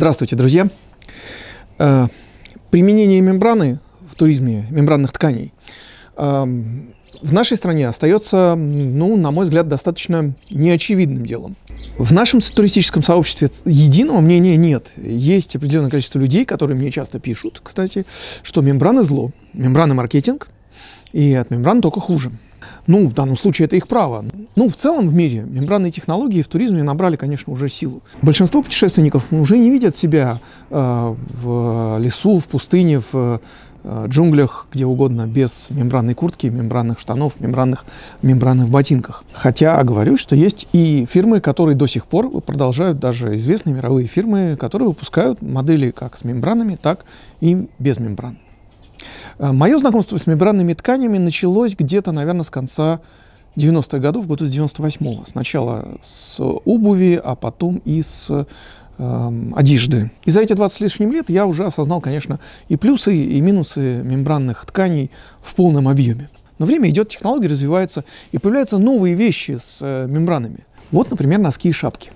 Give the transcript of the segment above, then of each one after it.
Здравствуйте, друзья. Э, применение мембраны в туризме, мембранных тканей, эм, в нашей стране остается, ну, на мой взгляд, достаточно неочевидным делом. В нашем туристическом сообществе единого мнения нет. Есть определенное количество людей, которые мне часто пишут, кстати, что мембраны зло, мембраны маркетинг, и от мембран только хуже. Ну, в данном случае это их право. Ну, в целом в мире мембранные технологии в туризме набрали, конечно, уже силу. Большинство путешественников уже не видят себя э, в лесу, в пустыне, в э, джунглях, где угодно, без мембранной куртки, мембранных штанов, мембранных, мембранных ботинках. Хотя говорю, что есть и фирмы, которые до сих пор продолжают, даже известные мировые фирмы, которые выпускают модели как с мембранами, так и без мембран. А, Мое знакомство с мембранными тканями началось где-то, наверное, с конца 90-х годов, году с 98-го. Сначала с обуви, а потом и с э, одежды. И за эти 20 с лишним лет я уже осознал, конечно, и плюсы, и минусы мембранных тканей в полном объеме. Но время идет, технологии развиваются, и появляются новые вещи с э, мембранами. Вот, например, носки и шапки.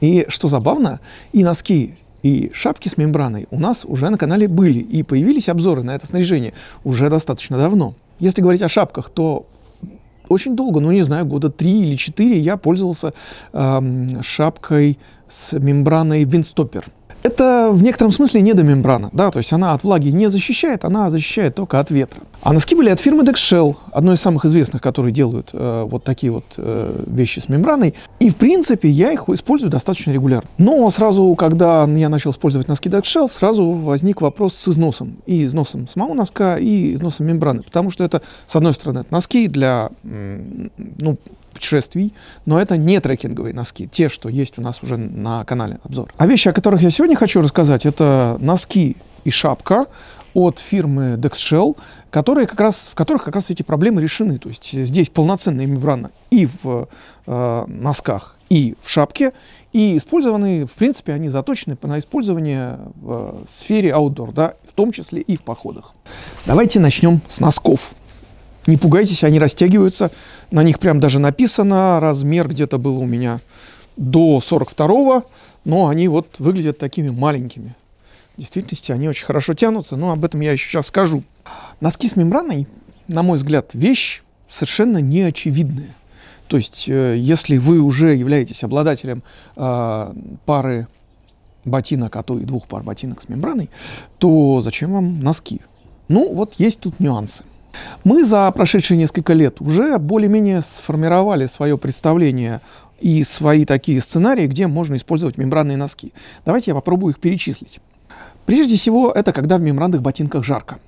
И что забавно, и носки, и шапки с мембраной у нас уже на канале были, и появились обзоры на это снаряжение уже достаточно давно. Если говорить о шапках, то очень долго, ну не знаю, года три или четыре я пользовался эм, шапкой с мембраной Винстопер это в некотором смысле недомембрана, да, то есть она от влаги не защищает, она защищает только от ветра. А носки были от фирмы Dexshell, одной из самых известных, которые делают э, вот такие вот э, вещи с мембраной. И, в принципе, я их использую достаточно регулярно. Но сразу, когда я начал использовать носки Dexshell, сразу возник вопрос с износом. И износом самого носка, и износом мембраны. Потому что это, с одной стороны, это носки для, ну, путешествий, но это не трекинговые носки, те, что есть у нас уже на канале обзор. А вещи, о которых я сегодня хочу рассказать, это носки и шапка от фирмы Dexshell, которые как раз, в которых как раз эти проблемы решены. То есть здесь полноценная мембрана и в э, носках, и в шапке, и использованы, в принципе, они заточены на использование э, в э, сфере outdoor, да, в том числе и в походах. Давайте начнем с носков. Не пугайтесь, они растягиваются. На них прям даже написано, размер где-то был у меня до 42-го, но они вот выглядят такими маленькими. В действительности они очень хорошо тянутся, но об этом я еще сейчас скажу. Носки с мембраной, на мой взгляд, вещь совершенно неочевидная. То есть, э, если вы уже являетесь обладателем э, пары ботинок, а то и двух пар ботинок с мембраной, то зачем вам носки? Ну, вот есть тут нюансы. Мы за прошедшие несколько лет уже более-менее сформировали свое представление и свои такие сценарии, где можно использовать мембранные носки. Давайте я попробую их перечислить. Прежде всего, это когда в мембранных ботинках жарко.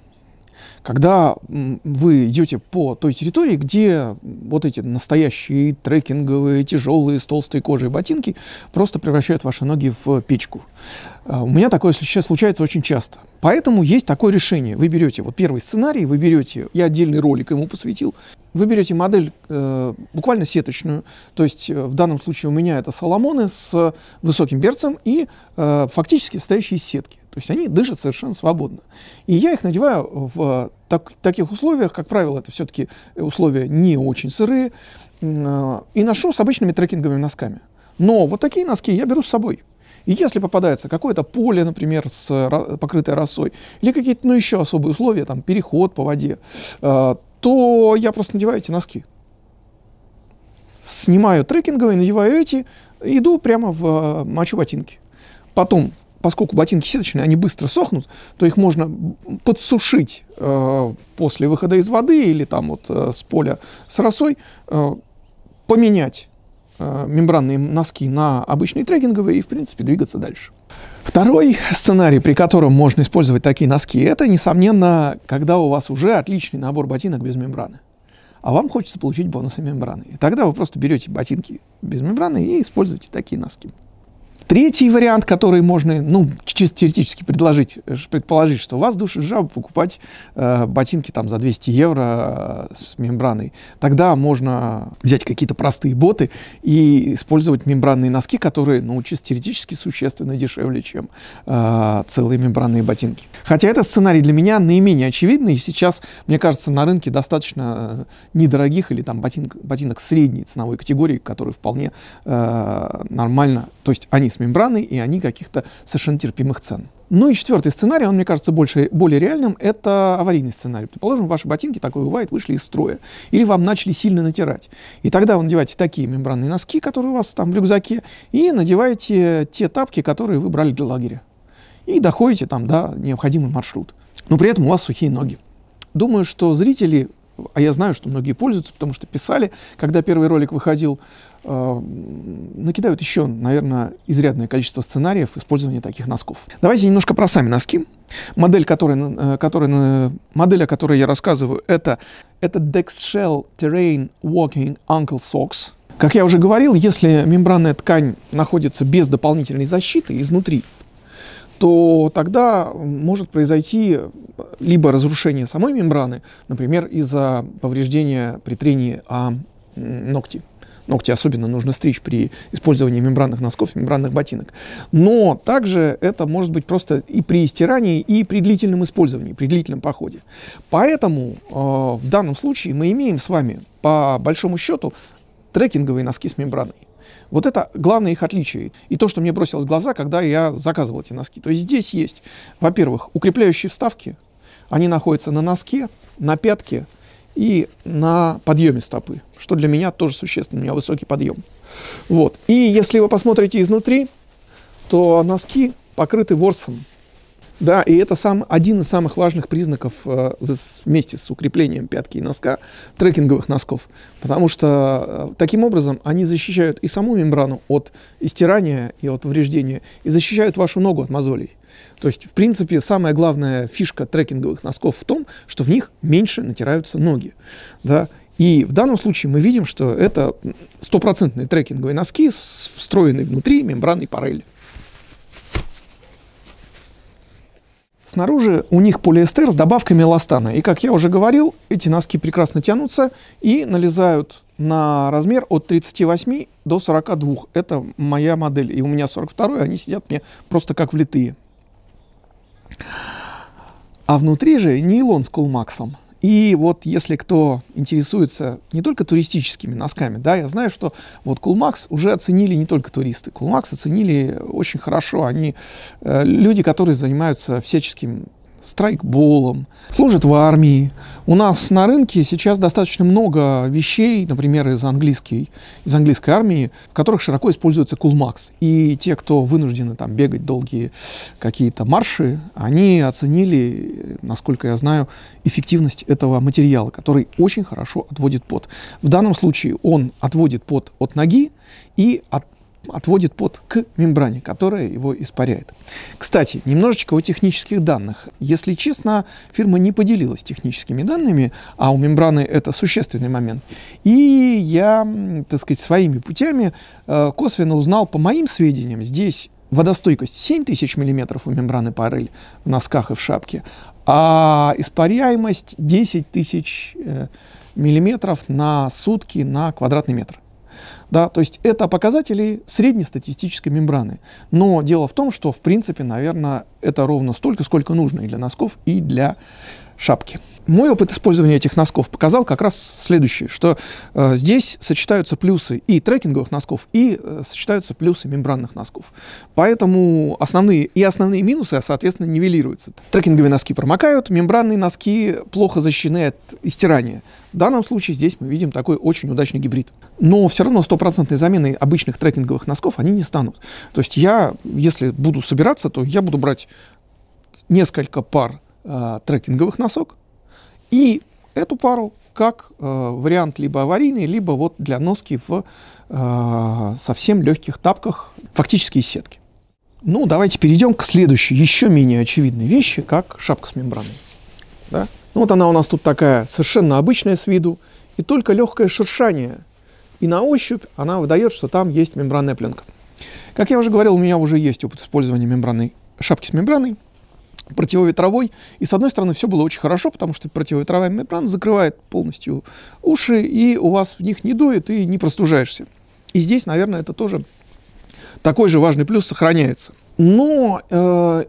Когда вы идете по той территории, где вот эти настоящие трекинговые, тяжелые, с толстой кожей ботинки просто превращают ваши ноги в печку. А, у меня такое сейчас случается очень часто. Поэтому есть такое решение. Вы берете вот первый сценарий, вы берете, я отдельный ролик ему посвятил, вы берете модель э, буквально сеточную, то есть э, в данном случае у меня это соломоны с высоким берцем и э, фактически состоящие из сетки. То есть они дышат совершенно свободно. И я их надеваю в э, так, таких условиях, как правило, это все-таки условия не очень сырые, э, и ношу с обычными трекинговыми носками. Но вот такие носки я беру с собой – и если попадается какое-то поле, например, с покрытой росой, или какие-то ну, еще особые условия, там переход по воде, э, то я просто надеваю эти носки. Снимаю трекинговые, надеваю эти, иду прямо в э, мочу ботинки. Потом, поскольку ботинки сеточные, они быстро сохнут, то их можно подсушить э, после выхода из воды или там вот э, с поля с росой, э, поменять Э, мембранные носки на обычные трекинговые и, в принципе, двигаться дальше. Второй сценарий, при котором можно использовать такие носки, это, несомненно, когда у вас уже отличный набор ботинок без мембраны, а вам хочется получить бонусы мембраны. И тогда вы просто берете ботинки без мембраны и используете такие носки. Третий вариант, который можно, ну, чисто теоретически предложить, э, предположить, что у вас души жаба покупать э, ботинки там за 200 евро э, с мембраной. Тогда можно взять какие-то простые боты и использовать мембранные носки, которые, ну, чисто теоретически существенно дешевле, чем э, целые мембранные ботинки. Хотя этот сценарий для меня наименее очевидный, и сейчас, мне кажется, на рынке достаточно э, недорогих или там ботинок, ботинок средней ценовой категории, которые вполне э, нормально, то есть они с мембраны, и они каких-то совершенно терпимых цен. Ну и четвертый сценарий, он, мне кажется, больше, более реальным, это аварийный сценарий. Предположим, ваши ботинки, такое бывает, вышли из строя, или вам начали сильно натирать. И тогда вы надеваете такие мембранные носки, которые у вас там в рюкзаке, и надеваете те тапки, которые вы брали для лагеря. И доходите там до необходимый маршрут. Но при этом у вас сухие ноги. Думаю, что зрители а я знаю, что многие пользуются, потому что писали, когда первый ролик выходил, э, накидают еще, наверное, изрядное количество сценариев использования таких носков. Давайте немножко про сами носки. Модель, которая, э, которая, э, модель о которой я рассказываю, это, это Dexshell Terrain Walking Uncle Socks. Как я уже говорил, если мембранная ткань находится без дополнительной защиты изнутри, то тогда может произойти либо разрушение самой мембраны, например, из-за повреждения при трении о ногти. Ногти особенно нужно стричь при использовании мембранных носков, мембранных ботинок. Но также это может быть просто и при стирании, и при длительном использовании, при длительном походе. Поэтому э, в данном случае мы имеем с вами, по большому счету, трекинговые носки с мембраной. Вот это главное их отличие. И то, что мне бросилось в глаза, когда я заказывал эти носки. То есть здесь есть, во-первых, укрепляющие вставки. Они находятся на носке, на пятке и на подъеме стопы, что для меня тоже существенно, у меня высокий подъем. Вот. И если вы посмотрите изнутри, то носки покрыты ворсом, да, и это сам, один из самых важных признаков э, вместе с укреплением пятки и носка трекинговых носков. Потому что э, таким образом они защищают и саму мембрану от истирания и от повреждения, и защищают вашу ногу от мозолей. То есть, в принципе, самая главная фишка трекинговых носков в том, что в них меньше натираются ноги. Да? И в данном случае мы видим, что это стопроцентные трекинговые носки, встроенные внутри мембранной парели. Снаружи у них полиэстер с добавками эластана. И, как я уже говорил, эти носки прекрасно тянутся и налезают на размер от 38 до 42. Это моя модель. И у меня 42, они сидят мне просто как влитые. А внутри же нейлон с кулмаксом. И вот если кто интересуется не только туристическими носками, да, я знаю, что вот Кулмакс уже оценили не только туристы. Кулмакс оценили очень хорошо. Они э, люди, которые занимаются всяческим страйкболом, служат в армии. У нас на рынке сейчас достаточно много вещей, например, из, английской, из английской армии, в которых широко используется кулмакс. И те, кто вынуждены там бегать долгие какие-то марши, они оценили, насколько я знаю, эффективность этого материала, который очень хорошо отводит пот. В данном случае он отводит пот от ноги и от отводит пот к мембране, которая его испаряет. Кстати, немножечко о технических данных. Если честно, фирма не поделилась техническими данными, а у мембраны это существенный момент. И я, так сказать, своими путями э, косвенно узнал, по моим сведениям, здесь водостойкость 7000 мм у мембраны парель в носках и в шапке, а испаряемость 10 тысяч э, миллиметров на сутки на квадратный метр. Да, то есть это показатели среднестатистической мембраны. Но дело в том, что в принципе, наверное, это ровно столько, сколько нужно и для носков, и для шапки. Мой опыт использования этих носков показал как раз следующее, что э, здесь сочетаются плюсы и трекинговых носков, и э, сочетаются плюсы мембранных носков. Поэтому основные и основные минусы, а, соответственно, нивелируются. Трекинговые носки промокают, мембранные носки плохо защищены от истирания. В данном случае здесь мы видим такой очень удачный гибрид. Но все равно стопроцентной заменой обычных трекинговых носков они не станут. То есть я, если буду собираться, то я буду брать несколько пар э, трекинговых носок и эту пару как э, вариант либо аварийный, либо вот для носки в э, совсем легких тапках, фактически из сетки. Ну, давайте перейдем к следующей, еще менее очевидной вещи, как шапка с мембраной. Да? Ну, вот она у нас тут такая совершенно обычная с виду, и только легкое шуршание. И на ощупь она выдает, что там есть мембранная пленка. Как я уже говорил, у меня уже есть опыт использования мембранной шапки с мембраной противоветровой. И с одной стороны все было очень хорошо, потому что противоветровая мембрана закрывает полностью уши, и у вас в них не дует, и не простужаешься. И здесь, наверное, это тоже такой же важный плюс сохраняется. Но э,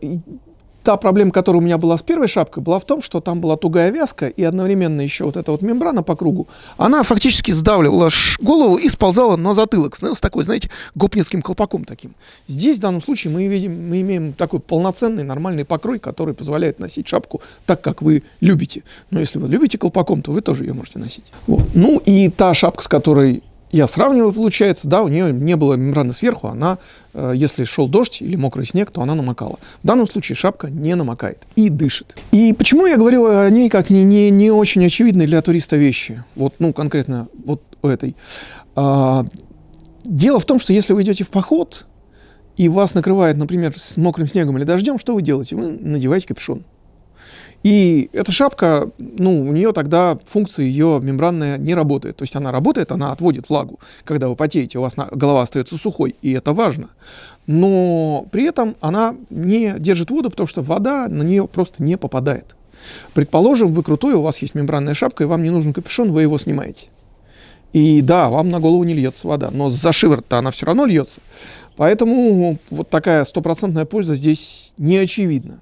та проблема, которая у меня была с первой шапкой, была в том, что там была тугая вязка, и одновременно еще вот эта вот мембрана по кругу, она фактически сдавливала голову и сползала на затылок, становилась такой, знаете, гопницким колпаком таким. Здесь в данном случае мы, видим, мы имеем такой полноценный нормальный покрой, который позволяет носить шапку так, как вы любите. Но если вы любите колпаком, то вы тоже ее можете носить. Вот. Ну и та шапка, с которой я сравниваю, получается, да, у нее не было мембраны сверху, она, э, если шел дождь или мокрый снег, то она намокала. В данном случае шапка не намокает и дышит. И почему я говорю о ней как не, не, не очень очевидной для туриста вещи? Вот, ну, конкретно вот у этой. А, дело в том, что если вы идете в поход, и вас накрывает, например, с мокрым снегом или дождем, что вы делаете? Вы надеваете капюшон. И эта шапка, ну, у нее тогда функция ее мембранная не работает. То есть она работает, она отводит влагу. Когда вы потеете, у вас на голова остается сухой, и это важно. Но при этом она не держит воду, потому что вода на нее просто не попадает. Предположим, вы крутой, у вас есть мембранная шапка, и вам не нужен капюшон, вы его снимаете. И да, вам на голову не льется вода, но за шиворот-то она все равно льется. Поэтому вот такая стопроцентная польза здесь не очевидна.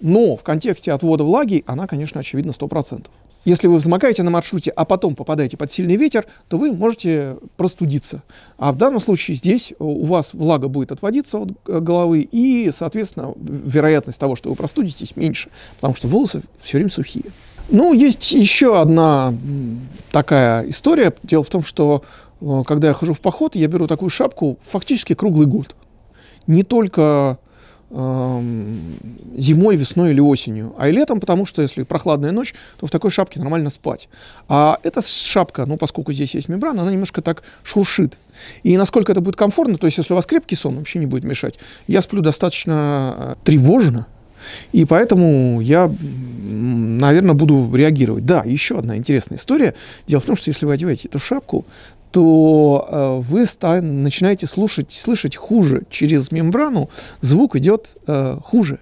Но в контексте отвода влаги она, конечно, очевидна 100%. Если вы взмокаете на маршруте, а потом попадаете под сильный ветер, то вы можете простудиться. А в данном случае здесь э, у вас влага будет отводиться от э, головы, и, соответственно, вероятность того, что вы простудитесь, меньше, потому что волосы все время сухие. Ну, есть еще одна такая история. Дело в том, что э, когда я хожу в поход, я беру такую шапку фактически круглый год. Не только Эм, зимой, весной или осенью, а и летом, потому что если прохладная ночь, то в такой шапке нормально спать. А эта шапка, ну, поскольку здесь есть мембрана, она немножко так шуршит. И насколько это будет комфортно, то есть если у вас крепкий сон, вообще не будет мешать. Я сплю достаточно э, тревожно, и поэтому я, наверное, буду реагировать. Да, еще одна интересная история. Дело в том, что если вы одеваете эту шапку, то э, вы ста- начинаете слушать, слышать хуже. Через мембрану звук идет э, хуже.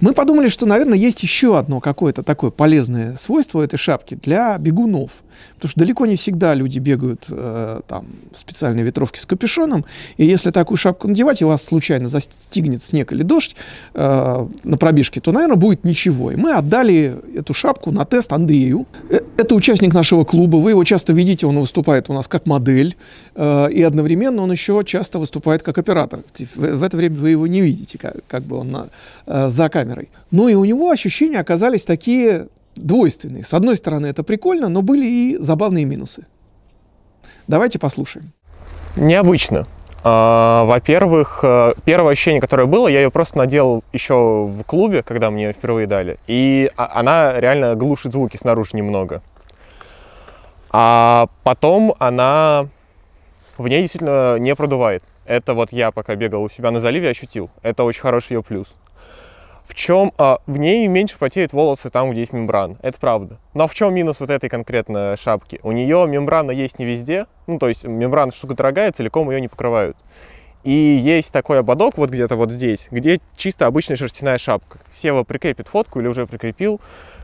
Мы подумали, что, наверное, есть еще одно какое-то такое полезное свойство этой шапки для бегунов – Потому что далеко не всегда люди бегают э, там в специальной ветровке с капюшоном, и если такую шапку надевать, и вас случайно застигнет снег или дождь э, на пробежке, то, наверное, будет ничего. И мы отдали эту шапку на тест Андрею. Э, это участник нашего клуба, вы его часто видите, он выступает у нас как модель, э, и одновременно он еще часто выступает как оператор. В, в это время вы его не видите, как, как бы он на, э, за камерой. Ну и у него ощущения оказались такие двойственный. С одной стороны, это прикольно, но были и забавные минусы. Давайте послушаем. Необычно. А, во-первых, э, первое ощущение, которое было, я ее просто надел еще в клубе, когда мне ее впервые дали. И а, она реально глушит звуки снаружи немного. А потом она в ней действительно не продувает. Это вот я пока бегал у себя на заливе, ощутил. Это очень хороший ее плюс в чем а, в ней меньше потеют волосы там, где есть мембрана. Это правда. Но в чем минус вот этой конкретно шапки? У нее мембрана есть не везде, ну то есть мембрана штука дорогая, целиком ее не покрывают. И есть такой ободок вот где-то вот здесь, где чисто обычная шерстяная шапка. Сева прикрепит фотку или уже прикрепил,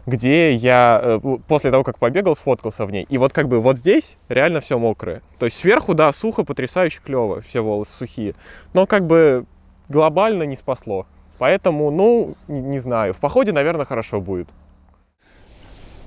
где я э, после того, как побегал, сфоткался в ней. И вот как бы вот здесь реально все мокрое. То есть сверху, да, сухо, потрясающе клево, все волосы сухие. Но как бы глобально не спасло. Поэтому, ну, не, не знаю, в походе, наверное, хорошо будет.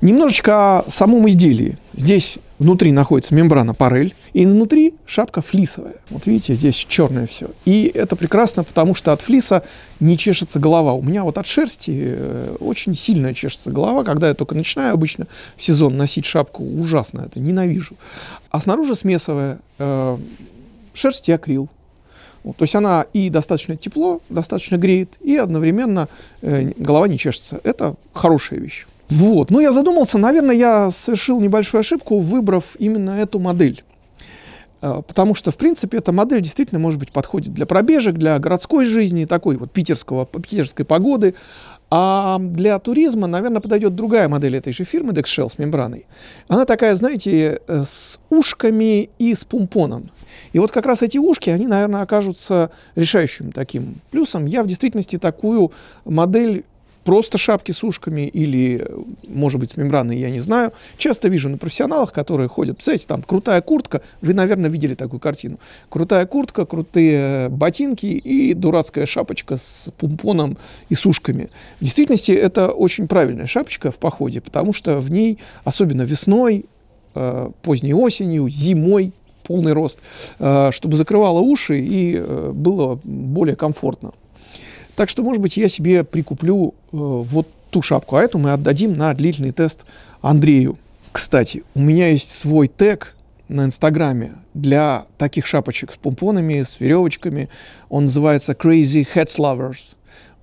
Немножечко о самом изделии. Здесь внутри находится мембрана парель, и внутри шапка флисовая. Вот видите, здесь черное все. И это прекрасно, потому что от флиса не чешется голова. У меня вот от шерсти э, очень сильно чешется голова. Когда я только начинаю обычно в сезон носить шапку, ужасно это, ненавижу. А снаружи смесовая э, шерсть и акрил. Вот, то есть она и достаточно тепло, достаточно греет, и одновременно э, голова не чешется. Это хорошая вещь. Вот. но ну, я задумался, наверное, я совершил небольшую ошибку, выбрав именно эту модель. Э, потому что, в принципе, эта модель действительно, может быть, подходит для пробежек, для городской жизни, такой вот питерского, питерской погоды. А для туризма, наверное, подойдет другая модель этой же фирмы, Dexshell с мембраной. Она такая, знаете, э, с ушками и с пумпоном. И вот как раз эти ушки, они, наверное, окажутся решающим таким плюсом. Я в действительности такую модель просто шапки с ушками или, может быть, с мембраной, я не знаю. Часто вижу на профессионалах, которые ходят, представляете, там крутая куртка, вы, наверное, видели такую картину. Крутая куртка, крутые ботинки и дурацкая шапочка с пумпоном и с ушками. В действительности это очень правильная шапочка в походе, потому что в ней, особенно весной, э, поздней осенью, зимой, полный рост, э, чтобы закрывала уши и э, было более комфортно. Так что, может быть, я себе прикуплю э, вот ту шапку, а эту мы отдадим на длительный тест Андрею. Кстати, у меня есть свой тег на Инстаграме для таких шапочек с помпонами, с веревочками. Он называется Crazy Hats Lovers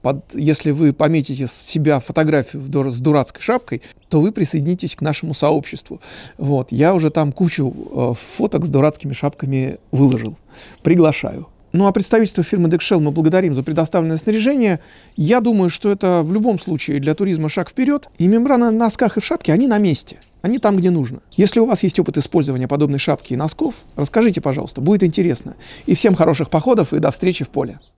под, если вы пометите с себя фотографию дур, с дурацкой шапкой, то вы присоединитесь к нашему сообществу. Вот, я уже там кучу э, фоток с дурацкими шапками выложил. Приглашаю. Ну а представительство фирмы Dexshell мы благодарим за предоставленное снаряжение. Я думаю, что это в любом случае для туризма шаг вперед. И мембраны на носках и в шапке, они на месте. Они там, где нужно. Если у вас есть опыт использования подобной шапки и носков, расскажите, пожалуйста, будет интересно. И всем хороших походов и до встречи в поле.